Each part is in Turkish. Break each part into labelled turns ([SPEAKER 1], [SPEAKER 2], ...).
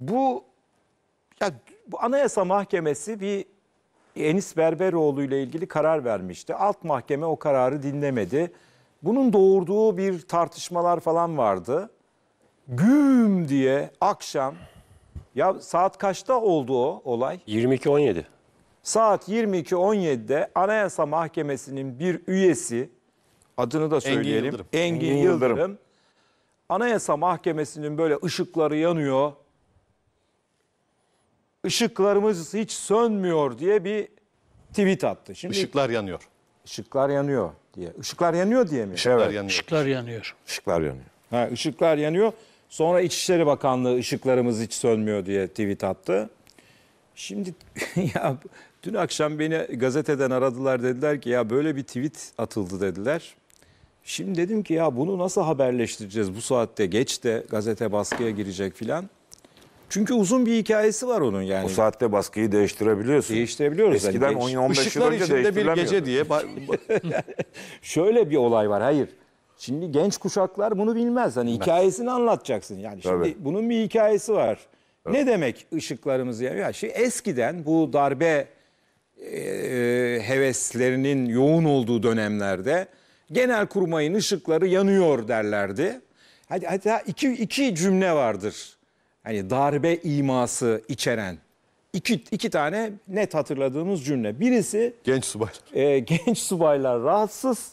[SPEAKER 1] Bu ya bu Anayasa Mahkemesi bir Enis Berberoğlu ile ilgili karar vermişti. Alt mahkeme o kararı dinlemedi. Bunun doğurduğu bir tartışmalar falan vardı. Güm diye akşam ya saat kaçta oldu o olay? 22.17. Saat 22.17'de Anayasa Mahkemesi'nin bir üyesi adını da söyleyelim. Engin Yıldırım. Engin Yıldırım. Anayasa Mahkemesi'nin böyle ışıkları yanıyor ışıklarımız hiç sönmüyor diye bir tweet attı. Şimdi Işıklar yanıyor. Işıklar yanıyor diye. Işıklar yanıyor diye mi? Işıklar yanıyor. Işıklar yanıyor. Işıklar yanıyor. Ha, ışıklar yanıyor. Sonra İçişleri Bakanlığı ışıklarımız hiç sönmüyor diye tweet attı. Şimdi ya dün akşam beni gazeteden aradılar dediler ki ya böyle bir tweet atıldı dediler. Şimdi dedim ki ya bunu nasıl haberleştireceğiz bu saatte geç de gazete baskıya girecek filan.
[SPEAKER 2] Çünkü uzun bir hikayesi var onun yani. O saatte baskıyı değiştirebiliyorsun. Değiştirebiliyoruz. Eskiden
[SPEAKER 3] yani, 10-15 yıl önce değiştirilemiyor. bir gece diye.
[SPEAKER 2] Şöyle bir olay var. Hayır.
[SPEAKER 1] Şimdi genç kuşaklar bunu bilmez. Hani hikayesini anlatacaksın. Yani şimdi Tabii. bunun bir hikayesi var. Evet. Ne demek ışıklarımız yanıyor? Ya şimdi şey, eskiden bu darbe e, heveslerinin yoğun olduğu dönemlerde genel kurmayın ışıkları yanıyor derlerdi. Hadi hatta iki, iki cümle vardır hani darbe iması içeren iki, iki tane net hatırladığımız cümle. Birisi genç subaylar. E, genç subaylar rahatsız.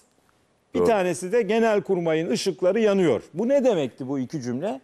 [SPEAKER 1] Bir Doğru. tanesi de
[SPEAKER 2] genel kurmayın ışıkları yanıyor. Bu ne
[SPEAKER 1] demekti bu iki cümle?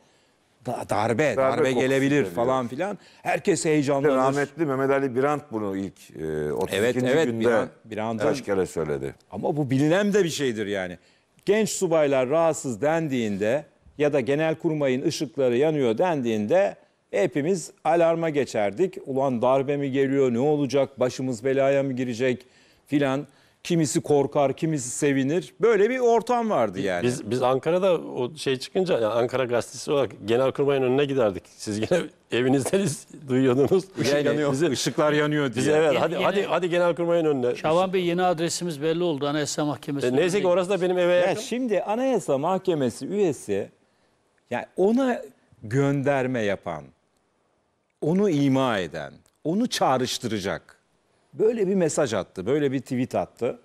[SPEAKER 2] Da, darbe, darbe, darbe gelebilir geliyor. falan filan. Herkes heyecanlanır. rahmetli Mehmet Ali Birant bunu ilk e, 32. Evet, evet, günde Birant, Birant kaç kere söyledi.
[SPEAKER 1] Ama bu bilinen de bir şeydir yani. Genç subaylar rahatsız dendiğinde ya da genel kurmayın ışıkları yanıyor dendiğinde hepimiz alarma geçerdik. Ulan darbe mi geliyor ne olacak başımız belaya mı girecek filan. Kimisi korkar, kimisi sevinir. Böyle bir ortam vardı yani. Biz biz Ankara'da o şey çıkınca yani Ankara gazetesi olarak Genelkurmay'ın önüne giderdik. Siz
[SPEAKER 4] yine evinizden duyuyordunuz. Işık yani yanıyor. Bize, ışıklar yanıyor diye. Biz evet hadi yeni, hadi hadi Genelkurmay'ın önüne. Şaban Bey yeni adresimiz belli oldu Anayasa Mahkemesi. E, neyse ki orası da benim eve yakın. Ya şimdi
[SPEAKER 1] Anayasa Mahkemesi üyesi yani ona gönderme yapan, onu ima eden, onu çağrıştıracak. Böyle bir mesaj attı, böyle bir tweet attı.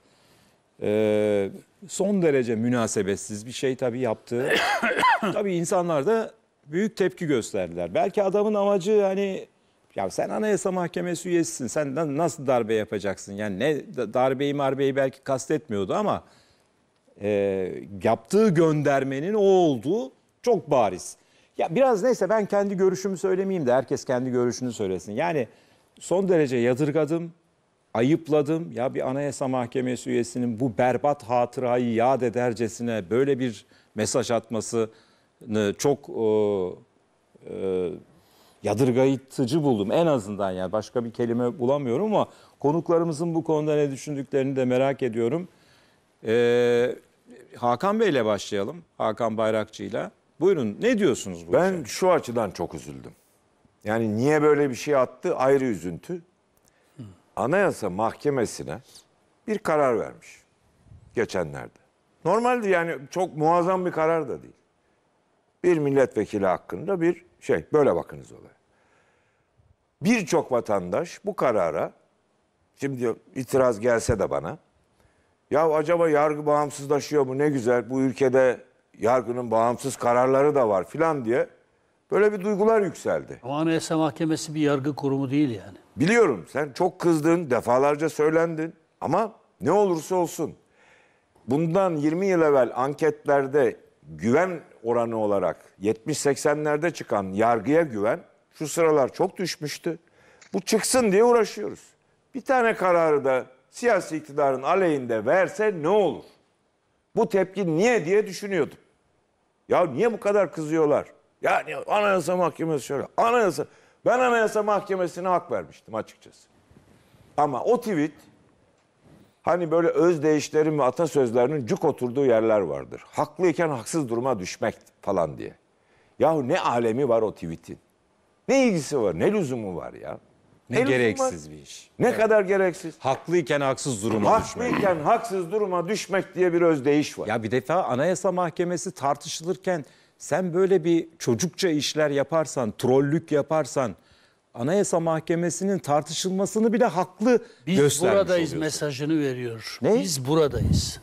[SPEAKER 1] Ee, son derece münasebetsiz bir şey tabii yaptı. tabii insanlar da büyük tepki gösterdiler. Belki adamın amacı hani ya sen anayasa mahkemesi üyesisin. Sen nasıl darbe yapacaksın? Yani ne darbeyi marbeyi belki kastetmiyordu ama e, yaptığı göndermenin o olduğu çok bariz. Ya biraz neyse ben kendi görüşümü söylemeyeyim de herkes kendi görüşünü söylesin. Yani son derece yadırgadım, ayıpladım. Ya bir anayasa mahkemesi üyesinin bu berbat hatırayı yad edercesine böyle bir mesaj atmasını çok e, e, yadırgayıtıcı buldum en azından yani başka bir kelime bulamıyorum ama konuklarımızın bu konuda ne düşündüklerini de merak ediyorum. Ee, Hakan
[SPEAKER 2] Bey'le başlayalım. Hakan Bayrakçı'yla. Buyurun ne diyorsunuz bu Ben işe? şu açıdan çok üzüldüm. Yani niye böyle bir şey attı ayrı üzüntü. Anayasa Mahkemesi'ne bir karar vermiş geçenlerde. Normaldi yani çok muazzam bir karar da değil. Bir milletvekili hakkında bir şey böyle bakınız olaya. Birçok vatandaş bu karara şimdi diyor itiraz gelse de bana ya acaba yargı bağımsızlaşıyor mu ne güzel bu ülkede yargının bağımsız kararları da var filan diye böyle bir duygular yükseldi.
[SPEAKER 4] Ama Anayasa Mahkemesi bir yargı kurumu değil yani. Biliyorum sen çok kızdın, defalarca
[SPEAKER 2] söylendin ama ne olursa olsun bundan 20 yıl evvel anketlerde güven oranı olarak 70-80'lerde çıkan yargıya güven şu sıralar çok düşmüştü. Bu çıksın diye uğraşıyoruz. Bir tane kararı da siyasi iktidarın aleyhinde verse ne olur? Bu tepki niye diye düşünüyordum. Ya niye bu kadar kızıyorlar? Yani anayasa mahkemesi şöyle. Anayasa. Ben anayasa mahkemesine hak vermiştim açıkçası. Ama o tweet hani böyle öz özdeyişlerin ve atasözlerinin cuk oturduğu yerler vardır. Haklıyken haksız duruma düşmek falan diye. Yahu ne alemi var o tweetin? Ne ilgisi var? Ne lüzumu var ya? Ne Telefon gereksiz bir iş. Ne evet. kadar gereksiz. Haklıyken haksız duruma Haklıyken düşmek. Haklıyken haksız duruma düşmek diye bir özdeyiş var. Ya bir defa
[SPEAKER 1] Anayasa Mahkemesi tartışılırken sen böyle bir çocukça işler yaparsan, trollük yaparsan Anayasa Mahkemesi'nin tartışılmasını bile haklı Biz göstermiş buradayız oluyorsun.
[SPEAKER 4] mesajını veriyor. Ne? Biz buradayız.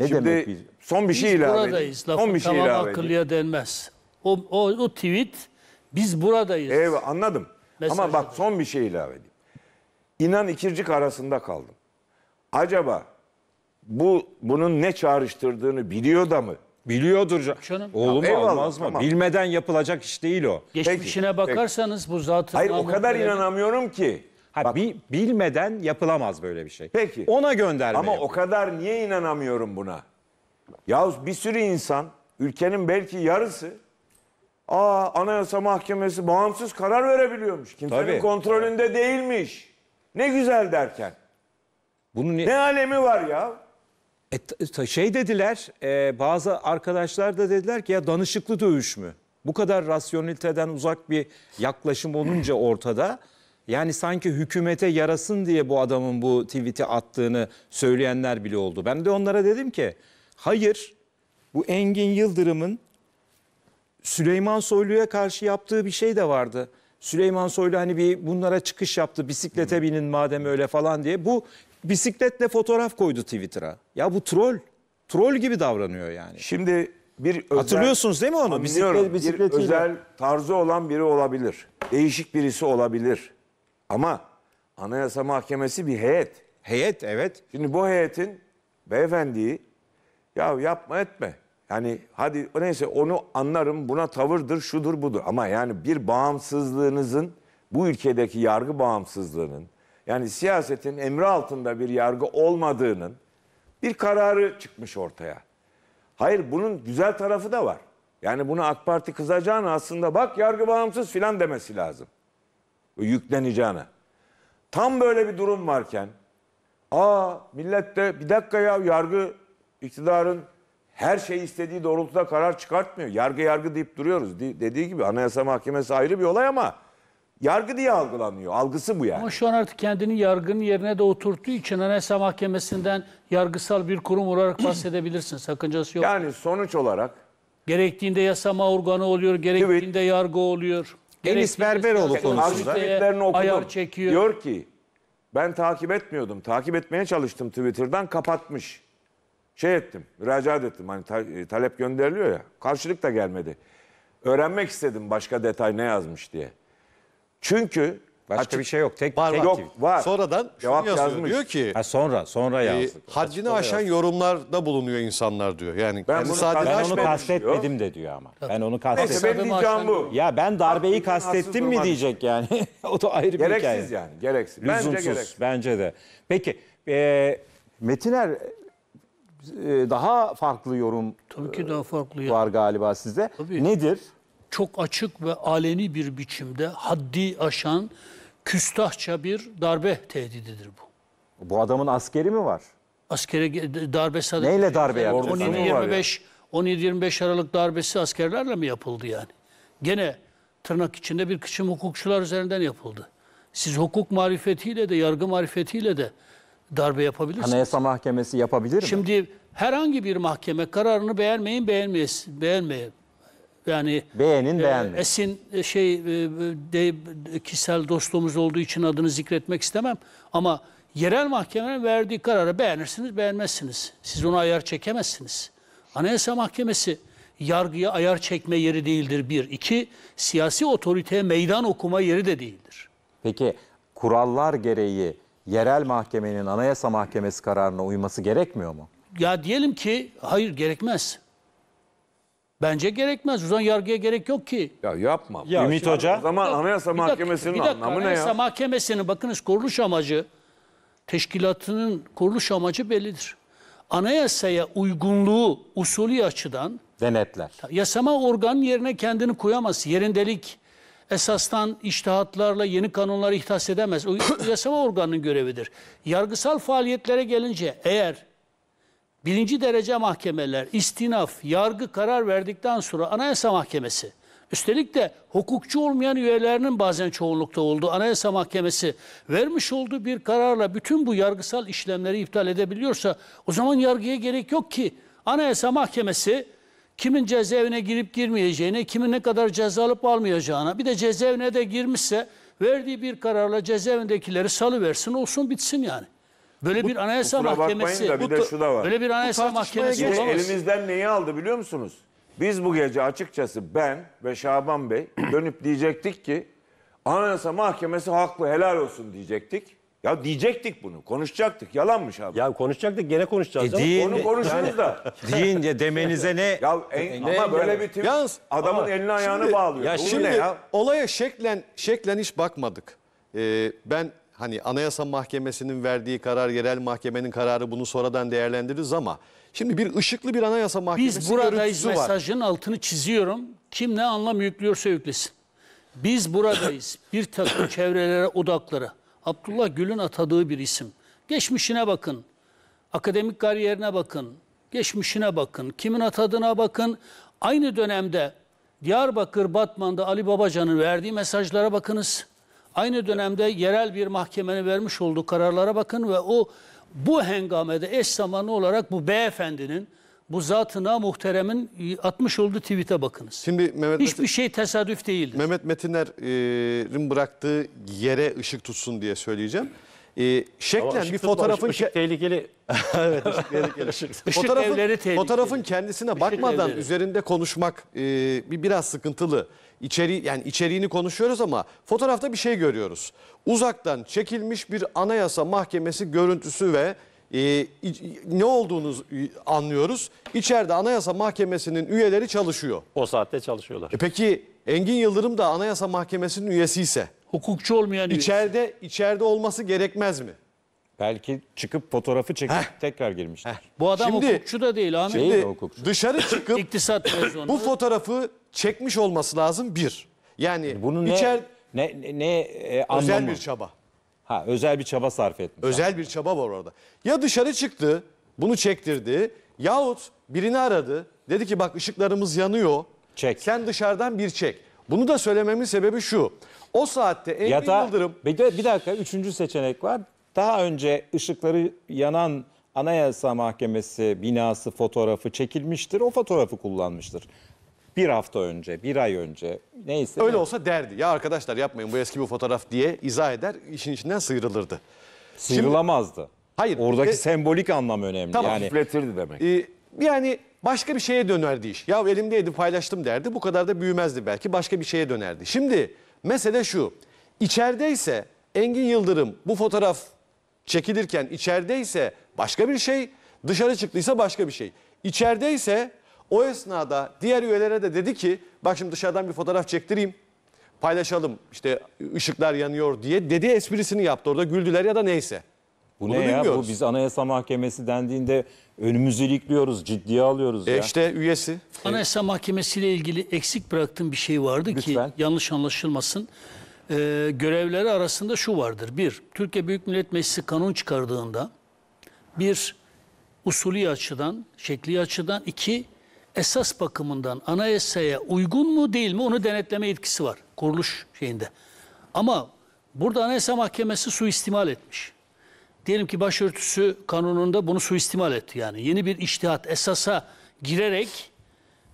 [SPEAKER 1] Ne Şimdi demek biz? Son bir şey
[SPEAKER 4] ilave buradayız. Lafı son bir şey tamam ilave akıllıya edeyim. denmez. O, o, o tweet biz
[SPEAKER 2] buradayız. Evet anladım. Mesaj Ama bak son bir şey ilave edeyim. İnan ikircik arasında kaldım. Acaba bu bunun ne çağrıştırdığını biliyor da mı? Biliyordur Canım.
[SPEAKER 4] Oğlum Ya, mı? tamam.
[SPEAKER 2] Bilmeden yapılacak iş değil o.
[SPEAKER 1] Geçmişine peki. bakarsanız
[SPEAKER 4] bu zaten. Hayır o namı- kadar inanamıyorum
[SPEAKER 1] ki. Ha, bi- bilmeden yapılamaz
[SPEAKER 2] böyle bir şey. Peki. Ona gönderme. Ama o kadar niye inanamıyorum buna? Yahu bir sürü insan, ülkenin belki yarısı Aa Anayasa Mahkemesi bağımsız karar verebiliyormuş. Kimsenin Tabii. kontrolünde değilmiş. Ne güzel derken. Bunu ne, Ne alemi var ya? E, e şey dediler, e, bazı
[SPEAKER 1] arkadaşlar da dediler ki ya danışıklı dövüş mü? Bu kadar rasyoneliteden uzak bir yaklaşım olunca ortada. Yani sanki hükümete yarasın diye bu adamın bu tweet'i attığını söyleyenler bile oldu. Ben de onlara dedim ki hayır bu Engin Yıldırım'ın Süleyman Soylu'ya karşı yaptığı bir şey de vardı. Süleyman Soylu hani bir bunlara çıkış yaptı bisiklete binin madem öyle falan diye. Bu bisikletle fotoğraf koydu Twitter'a. Ya bu troll. Troll gibi davranıyor yani.
[SPEAKER 2] Şimdi bir özel, Hatırlıyorsunuz değil mi onu? Bisiklet, bir özel tarzı olan biri olabilir. Değişik birisi olabilir. Ama Anayasa Mahkemesi bir heyet. Heyet evet. Şimdi bu heyetin beyefendiyi ya yapma etme yani hadi neyse onu anlarım buna tavırdır şudur budur ama yani bir bağımsızlığınızın bu ülkedeki yargı bağımsızlığının yani siyasetin emri altında bir yargı olmadığının bir kararı çıkmış ortaya. Hayır bunun güzel tarafı da var. Yani bunu AK Parti kızacağını aslında bak yargı bağımsız filan demesi lazım. Yükleneceğine. Tam böyle bir durum varken aa millette bir dakika ya yargı iktidarın her şey istediği doğrultuda karar çıkartmıyor. Yargı yargı deyip duruyoruz. De- dediği gibi Anayasa Mahkemesi ayrı bir olay ama yargı diye algılanıyor. Algısı bu yani.
[SPEAKER 4] Ama şu an artık kendini yargının yerine de oturttuğu için Anayasa Mahkemesi'nden yargısal bir kurum olarak bahsedebilirsin. Sakıncası yok. Yani sonuç olarak Gerektiğinde yasama organı oluyor, gerektiğinde yargı oluyor. Enis Berberoğlu konusunda. Arşivlerini okudum. Ayar
[SPEAKER 2] çekiyor. Diyor ki ben takip etmiyordum. Takip etmeye çalıştım Twitter'dan kapatmış şey ettim, müracaat ettim. Hani ta, e, talep gönderiliyor ya. Karşılık da gelmedi. Öğrenmek istedim başka detay ne yazmış diye. Çünkü Başka açık, bir şey yok.
[SPEAKER 3] Tek var, tek, yok, var. Sonradan
[SPEAKER 2] Cevap şunu yazıyor. Yazmış. Diyor ki ha,
[SPEAKER 3] sonra sonra yazdı. E, haddini aşan yazdı. yorumlarda bulunuyor insanlar diyor. Yani ben, yani bunu, ben onu kastetmedim diyor. de diyor ama. Tabii. Ben onu kastetmedim. Neyse benim diyeceğim bu. Ya ben darbeyi kastettim
[SPEAKER 1] mi diyecek yani. o da ayrı bir gereksiz hikaye. Gereksiz yani. Gereksiz. Lüzumsuz. Bence gereksiz. Bence de. Peki. E, Metiner ee, daha farklı yorum Tabii ki daha farklı var yani. galiba size. Tabii. Nedir?
[SPEAKER 4] Çok açık ve aleni bir biçimde haddi aşan küstahça bir darbe tehdididir
[SPEAKER 1] bu. Bu adamın askeri mi var?
[SPEAKER 4] Askere darbe sadece... Neyle darbe yaptı? 17-25 17-25 Aralık darbesi askerlerle mi yapıldı yani? Gene tırnak içinde bir kısım hukukçular üzerinden yapıldı. Siz hukuk marifetiyle de, yargı marifetiyle de darbe yapabilirsiniz. Anayasa
[SPEAKER 1] Mahkemesi yapabilir mi? Şimdi
[SPEAKER 4] herhangi bir mahkeme kararını beğenmeyin beğenmeyiz, beğenmeyin. Yani beğenin e, beğenmeyin. Esin e, şey e, de, kişisel dostluğumuz olduğu için adını zikretmek istemem ama yerel mahkemenin verdiği kararı beğenirsiniz beğenmezsiniz. Siz ona ayar çekemezsiniz. Anayasa Mahkemesi yargıya ayar çekme yeri değildir bir. iki siyasi otoriteye meydan okuma yeri de değildir.
[SPEAKER 1] Peki kurallar gereği yerel mahkemenin anayasa mahkemesi kararına uyması gerekmiyor mu?
[SPEAKER 4] Ya diyelim ki hayır gerekmez. Bence gerekmez. O zaman yargıya gerek yok ki. Ya yapma. Ya, Ümit Hoca. O zaman Anayasa bir Mahkemesi'nin dakika, anlamı Anayasa ne ya? Mahkemesi'nin bakınız kuruluş amacı, teşkilatının kuruluş amacı bellidir. Anayasaya uygunluğu usulü açıdan Denetler. yasama organın yerine kendini koyamaz. Yerindelik, esastan iştihatlarla yeni kanunları ihtas edemez. O yasama organının görevidir. Yargısal faaliyetlere gelince eğer birinci derece mahkemeler istinaf, yargı karar verdikten sonra anayasa mahkemesi Üstelik de hukukçu olmayan üyelerinin bazen çoğunlukta olduğu Anayasa Mahkemesi vermiş olduğu bir kararla bütün bu yargısal işlemleri iptal edebiliyorsa o zaman yargıya gerek yok ki Anayasa Mahkemesi kimin cezaevine girip girmeyeceğine, kimin ne kadar ceza alıp almayacağına, bir de cezaevine de girmişse verdiği bir kararla cezaevindekileri salıversin olsun bitsin yani. Böyle bu, bir anayasa mahkemesi, da bir bu, de şu da var. böyle bir anayasa mahkemesi geç, olamaz.
[SPEAKER 2] Elimizden neyi aldı biliyor musunuz? Biz bu gece açıkçası ben ve Şaban Bey dönüp diyecektik ki anayasa mahkemesi haklı helal olsun diyecektik. Ya diyecektik bunu, konuşacaktık. Yalanmış abi. Ya konuşacaktık, gene konuşacağız.
[SPEAKER 3] E, değil, Onu konuşuruz da.
[SPEAKER 2] Deyin ya demenize ne? Ya e, en, ne ama böyle bir tip Yalnız, adamın ama, elini ayağını şimdi, bağlıyor. Ya Bunun şimdi ne ya?
[SPEAKER 3] olaya şeklen şeklen hiç bakmadık. Ee, ben hani Anayasa Mahkemesi'nin verdiği karar, yerel mahkemenin kararı bunu sonradan değerlendiririz ama
[SPEAKER 4] şimdi bir ışıklı bir Anayasa Mahkemesi Biz buradayız var. mesajın altını çiziyorum. Kim ne anlam yüklüyorsa yüklesin. Biz buradayız. Bir takım çevrelere, odaklara. Abdullah Gül'ün atadığı bir isim. Geçmişine bakın. Akademik kariyerine bakın. Geçmişine bakın. Kimin atadığına bakın. Aynı dönemde Diyarbakır, Batman'da Ali Babacan'ın verdiği mesajlara bakınız. Aynı dönemde yerel bir mahkemenin vermiş olduğu kararlara bakın ve o bu hengamede eş zamanlı olarak bu beyefendinin bu zatına muhteremin atmış olduğu tweet'e bakınız. Şimdi Mehmet Hiçbir Metin, şey tesadüf değildir. Mehmet Metiner'in
[SPEAKER 3] bıraktığı yere ışık tutsun diye söyleyeceğim. E, şeklen bir fotoğrafın ışık, ışık tehlikeli. evet, ışık tehlikeli. ışık, fotoğrafın, tehlikeli. Fotoğrafın kendisine bakmadan üzerinde konuşmak e, bir biraz sıkıntılı. İçeri yani içeriğini konuşuyoruz ama fotoğrafta bir şey görüyoruz. Uzaktan çekilmiş bir anayasa mahkemesi görüntüsü ve e, ne olduğunu anlıyoruz. İçeride Anayasa Mahkemesi'nin üyeleri çalışıyor. O saatte çalışıyorlar. E peki Engin Yıldırım da Anayasa Mahkemesi'nin üyesi ise hukukçu olmayan üyesi. içeride içeride olması gerekmez mi? Belki çıkıp fotoğrafı çekip Heh. tekrar girmiştir. Heh. Bu adam Şimdi- hukukçu da değil Ahmet. Şimdi şey hukukçu. dışarı çıkıp İktisat bu fotoğrafı çekmiş olması lazım bir. Yani Bunun içer ne ne ne e, özel bir çaba. Ha özel bir çaba sarf etmiş. Özel bir çaba var orada. Ya dışarı çıktı, bunu çektirdi yahut birini aradı. Dedi ki bak ışıklarımız yanıyor. Çek. Sen dışarıdan bir çek. Bunu da söylememin sebebi şu. O saatte Engin Ya da Yıldırım bir, de- bir dakika üçüncü seçenek var. Daha önce
[SPEAKER 1] ışıkları yanan Anayasa Mahkemesi binası fotoğrafı çekilmiştir. O fotoğrafı
[SPEAKER 3] kullanmıştır bir hafta önce, bir ay önce neyse. Öyle ne? olsa derdi ya arkadaşlar yapmayın bu eski bir fotoğraf diye izah eder işin içinden sıyrılırdı. Sıyrılamazdı. Şimdi, hayır. Oradaki de, sembolik anlam önemli. Tamam. Yani, Üfletirdi demek. E, yani başka bir şeye dönerdi iş. Ya elimdeydi paylaştım derdi bu kadar da büyümezdi belki başka bir şeye dönerdi. Şimdi mesele şu içerideyse Engin Yıldırım bu fotoğraf çekilirken içerideyse başka bir şey dışarı çıktıysa başka bir şey. İçerideyse o esnada diğer üyelere de dedi ki bak şimdi dışarıdan bir fotoğraf çektireyim paylaşalım işte ışıklar yanıyor diye dedi esprisini yaptı orada güldüler ya da neyse. Bunu ne ya bu
[SPEAKER 1] biz Anayasa Mahkemesi dendiğinde önümüzü ilikliyoruz, ciddiye alıyoruz. E ya. İşte üyesi.
[SPEAKER 4] Anayasa Mahkemesi ilgili eksik bıraktığım bir şey vardı Lütfen. ki yanlış anlaşılmasın. Ee, görevleri arasında şu vardır. Bir, Türkiye Büyük Millet Meclisi kanun çıkardığında bir usulü açıdan, şekli açıdan iki esas bakımından anayasaya uygun mu değil mi onu denetleme etkisi var kuruluş şeyinde. Ama burada Anayasa Mahkemesi suistimal etmiş. Diyelim ki başörtüsü kanununda bunu suistimal etti yani. Yeni bir iştihat esasa girerek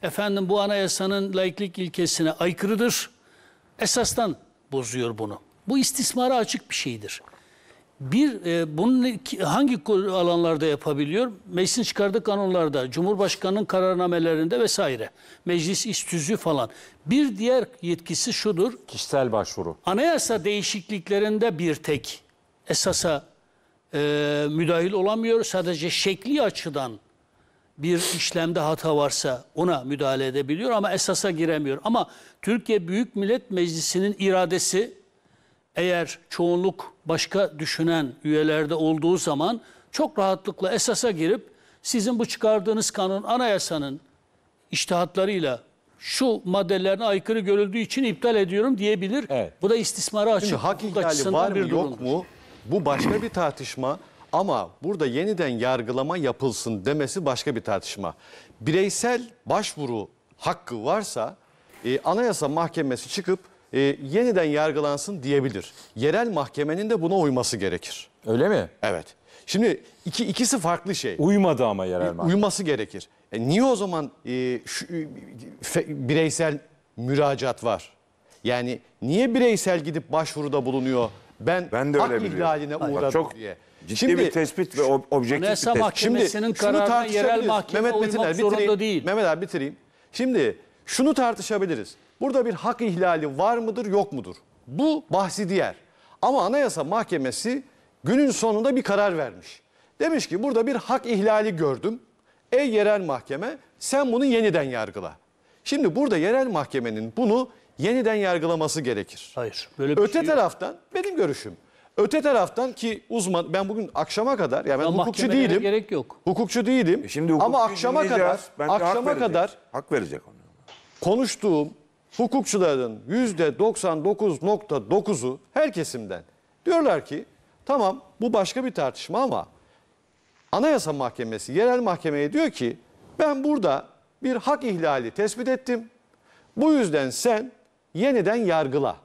[SPEAKER 4] efendim bu anayasanın laiklik ilkesine aykırıdır. Esastan bozuyor bunu. Bu istismara açık bir şeydir. Bir e, bunun hangi alanlarda yapabiliyor? Meclisin çıkardığı kanunlarda, Cumhurbaşkanının kararnamelerinde vesaire. Meclis istüzü falan. Bir diğer yetkisi şudur. Kişisel başvuru. Anayasa değişikliklerinde bir tek esasa e, müdahil olamıyor. Sadece şekli açıdan bir işlemde hata varsa ona müdahale edebiliyor ama esasa giremiyor. Ama Türkiye Büyük Millet Meclisi'nin iradesi eğer çoğunluk başka düşünen üyelerde olduğu zaman çok rahatlıkla esasa girip sizin bu çıkardığınız kanun anayasanın iştihatlarıyla şu maddelerine aykırı görüldüğü için iptal ediyorum diyebilir. Evet. Bu da istismara açık. Şimdi hak ihlali var mı yok mu? Bu başka bir tartışma
[SPEAKER 3] ama burada yeniden yargılama yapılsın demesi başka bir tartışma. Bireysel başvuru hakkı varsa e, Anayasa Mahkemesi çıkıp e, yeniden yargılansın diyebilir. Yerel mahkemenin de buna uyması gerekir. Öyle mi? Evet. Şimdi iki, ikisi farklı şey. Uymadı ama yerel mahkeme. Uyması gerekir. E, niye o zaman e, şu, e, fe, bireysel müracaat var? Yani niye bireysel gidip başvuruda bulunuyor? Ben, ben de hak ihlaline uğradım Bak, çok diye. Ciddi Şimdi, bir tespit ve objektif bir tespit. Mahkemesi'nin kararına yerel mahkeme Mehmet uymak Metiner, zorunda değil. Mehmet abi bitireyim. Şimdi şunu tartışabiliriz. Burada bir hak ihlali var mıdır yok mudur? Bu bahsi diğer. Ama Anayasa Mahkemesi günün sonunda bir karar vermiş. Demiş ki burada bir hak ihlali gördüm. Ey yerel mahkeme sen bunu yeniden yargıla. Şimdi burada yerel mahkemenin bunu yeniden yargılaması gerekir. Hayır. Böyle bir Öte şey taraftan yok. benim görüşüm. Öte taraftan ki uzman ben bugün akşama kadar yani ben ya hukukçu değilim. Gerek yok. Hukukçu değilim. E şimdi hukukçu ama akşama kadar ben akşama hak kadar hak verecek onu. Konuştuğum hukukçuların %99.9'u her kesimden diyorlar ki tamam bu başka bir tartışma ama Anayasa Mahkemesi yerel mahkemeye diyor ki ben burada bir hak ihlali tespit ettim. Bu yüzden sen yeniden yargıla.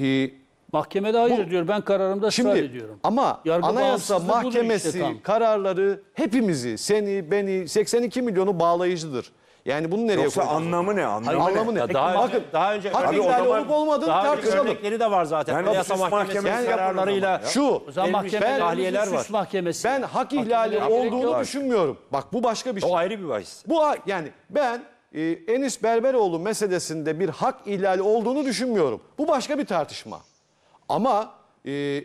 [SPEAKER 4] Ee, Mahkemede hayır bu, diyor. Ben kararımda şimdi, ısrar ediyorum. Ama Yargı Anayasa Mahkemesi işte
[SPEAKER 3] kararları hepimizi, seni, beni, 82 milyonu bağlayıcıdır. Yani bunu nereye Yoksa koyacağız? anlamı ne? Anlamı Hayır, ne? anlamı ne? Ya daha, Bakın, daha önce hak ihlali olup olmadığını daha tartışalım. örnekleri de var zaten. Yani Anayasa Mahkemesi yani kararlarıyla ya. şu ben, tahliyeler var. Mahkemesi. Ben hak ihlali Hakim olduğunu var. düşünmüyorum. Bak bu başka bir şey. O ayrı bir bahis. Bu yani ben e, Enis Berberoğlu meselesinde bir hak ihlali olduğunu düşünmüyorum. Bu başka bir tartışma. Ama e,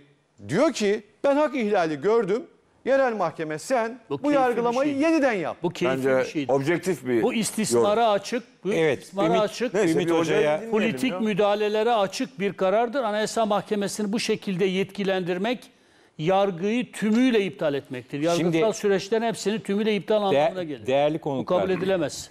[SPEAKER 3] diyor ki ben hak ihlali gördüm. Yerel mahkeme sen Bu bu, yargılamayı şey. yeniden yap. Bu keyifli Bence bir şeydi.
[SPEAKER 4] objektif bir Bu istismara açık, bu Evet, istismara Ümit- açık, Neyse, Ümit Hoca'ya politik ya. müdahalelere açık bir karardır. Anayasa Mahkemesi'ni bu şekilde yetkilendirmek yargıyı tümüyle iptal etmektir. Yargısal Şimdi- süreçlerin hepsini tümüyle iptal anlamına gelir.
[SPEAKER 1] değerli Bu kabul
[SPEAKER 4] edilemez.